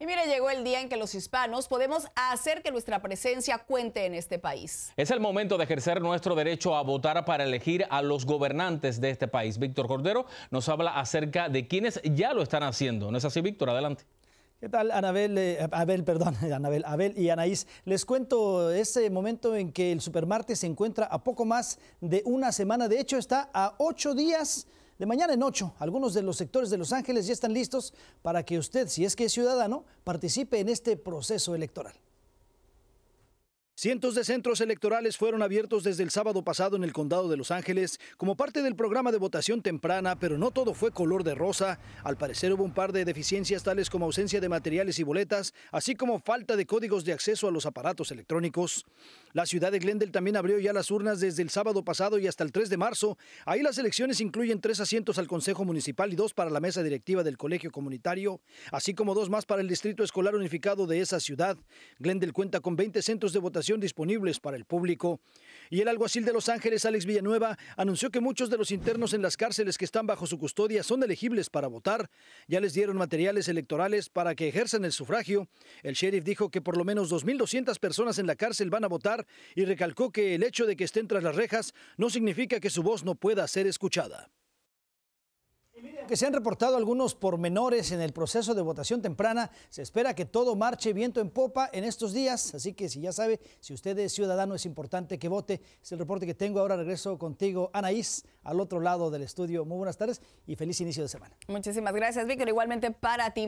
Y mire, llegó el día en que los hispanos podemos hacer que nuestra presencia cuente en este país. Es el momento de ejercer nuestro derecho a votar para elegir a los gobernantes de este país. Víctor Cordero nos habla acerca de quienes ya lo están haciendo. ¿No es así, Víctor? Adelante. ¿Qué tal, Anabel? Eh, Abel, perdón, Anabel, Abel y Anaís. Les cuento ese momento en que el Supermartes se encuentra a poco más de una semana. De hecho, está a ocho días de mañana en ocho, algunos de los sectores de Los Ángeles ya están listos para que usted, si es que es ciudadano, participe en este proceso electoral. Cientos de centros electorales fueron abiertos desde el sábado pasado en el condado de Los Ángeles como parte del programa de votación temprana, pero no todo fue color de rosa. Al parecer hubo un par de deficiencias tales como ausencia de materiales y boletas, así como falta de códigos de acceso a los aparatos electrónicos. La ciudad de Glendale también abrió ya las urnas desde el sábado pasado y hasta el 3 de marzo. Ahí las elecciones incluyen tres asientos al Consejo Municipal y dos para la mesa directiva del Colegio Comunitario, así como dos más para el Distrito Escolar Unificado de esa ciudad. Glendale cuenta con 20 centros de votación disponibles para el público. Y el alguacil de Los Ángeles, Alex Villanueva, anunció que muchos de los internos en las cárceles que están bajo su custodia son elegibles para votar. Ya les dieron materiales electorales para que ejerzan el sufragio. El sheriff dijo que por lo menos 2.200 personas en la cárcel van a votar y recalcó que el hecho de que estén tras las rejas no significa que su voz no pueda ser escuchada que se han reportado algunos pormenores en el proceso de votación temprana, se espera que todo marche viento en popa en estos días. Así que si ya sabe, si usted es ciudadano, es importante que vote. Es el reporte que tengo. Ahora regreso contigo, Anaís, al otro lado del estudio. Muy buenas tardes y feliz inicio de semana. Muchísimas gracias, Víctor. Igualmente para ti.